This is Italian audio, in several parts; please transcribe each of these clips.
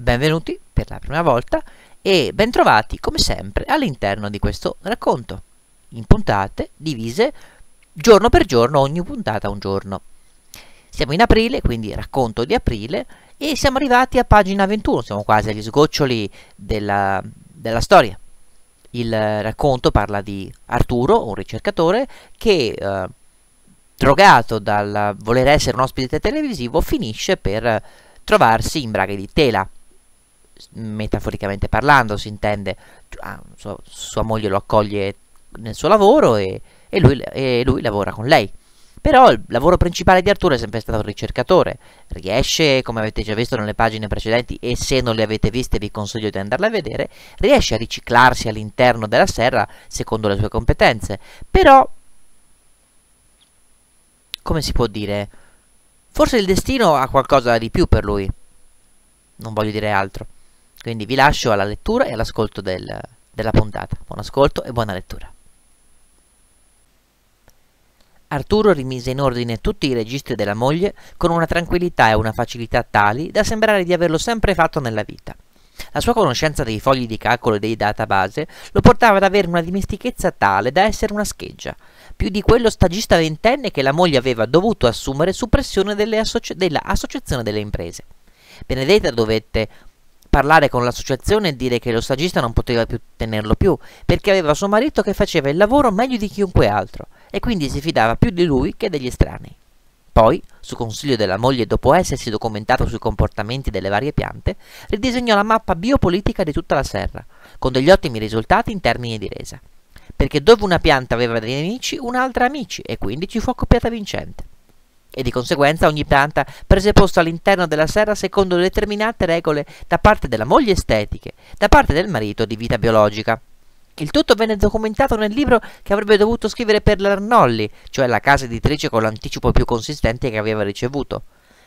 benvenuti per la prima volta e bentrovati come sempre all'interno di questo racconto, in puntate divise giorno per giorno, ogni puntata un giorno. Siamo in aprile, quindi racconto di aprile, e siamo arrivati a pagina 21, siamo quasi agli sgoccioli della, della storia. Il racconto parla di Arturo, un ricercatore, che eh, drogato dal voler essere un ospite televisivo finisce per trovarsi in braghe di tela metaforicamente parlando si intende, cioè, ah, sua, sua, moglie lo accoglie nel suo lavoro e, e, lui, e lui lavora con lei. Però il lavoro principale di Arturo è sempre stato il ricercatore. Riesce, come avete già visto nelle pagine precedenti, e se non le avete viste vi consiglio di andarle a vedere, riesce a riciclarsi all'interno della serra secondo le sue competenze. Però, come si può dire, forse il destino ha qualcosa di più per lui. Non voglio dire altro. Quindi vi lascio alla lettura e all'ascolto del, della puntata. Buon ascolto e buona lettura. Arturo rimise in ordine tutti i registri della moglie con una tranquillità e una facilità tali da sembrare di averlo sempre fatto nella vita. La sua conoscenza dei fogli di calcolo e dei database lo portava ad avere una dimestichezza tale da essere una scheggia, più di quello stagista ventenne che la moglie aveva dovuto assumere su pressione delle associ- della Associazione delle Imprese. Benedetta dovette parlare con l'associazione e dire che lo stagista non poteva più tenerlo più, perché aveva suo marito che faceva il lavoro meglio di chiunque altro e quindi si fidava più di lui che degli estranei. Poi, su consiglio della moglie e dopo essersi documentato sui comportamenti delle varie piante, ridisegnò la mappa biopolitica di tutta la serra, con degli ottimi risultati in termini di resa. Perché dove una pianta aveva dei nemici, un'altra amici, e quindi ci fu accoppiata vincente e di conseguenza ogni pianta prese posto all'interno della serra secondo determinate regole da parte della moglie estetiche, da parte del marito di vita biologica. Il tutto venne documentato nel libro che avrebbe dovuto scrivere per l'Arnolli, cioè la casa editrice con l'anticipo più consistente che aveva ricevuto.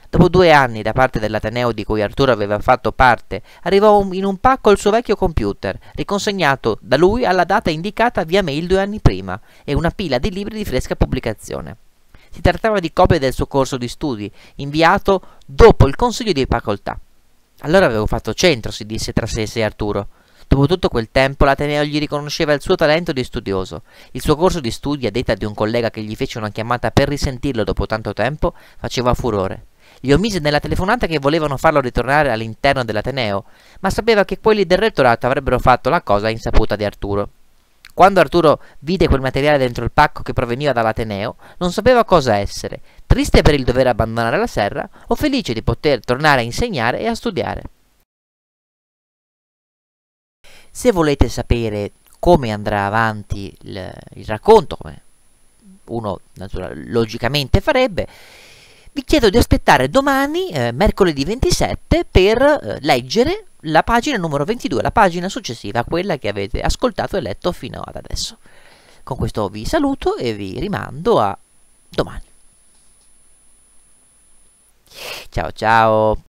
Dopo due anni da parte dell'Ateneo di cui Arturo aveva fatto parte, arrivò in un pacco il suo vecchio computer, riconsegnato da lui alla data indicata via mail due anni prima, e una pila di libri di fresca pubblicazione. Si trattava di copie del suo corso di studi, inviato dopo il consiglio di facoltà. Allora avevo fatto centro, si disse tra sé e Arturo. Dopo tutto quel tempo l'Ateneo gli riconosceva il suo talento di studioso. Il suo corso di studi, a detta di un collega che gli fece una chiamata per risentirlo dopo tanto tempo, faceva furore. Gli omise nella telefonata che volevano farlo ritornare all'interno dell'Ateneo, ma sapeva che quelli del rettorato avrebbero fatto la cosa insaputa di Arturo. Quando Arturo vide quel materiale dentro il pacco che proveniva dall'Ateneo, non sapeva cosa essere, triste per il dover abbandonare la serra o felice di poter tornare a insegnare e a studiare. Se volete sapere come andrà avanti il, il racconto, come uno logicamente farebbe, vi chiedo di aspettare domani, eh, mercoledì 27, per eh, leggere la pagina numero 22, la pagina successiva a quella che avete ascoltato e letto fino ad adesso. Con questo vi saluto e vi rimando a domani. Ciao ciao!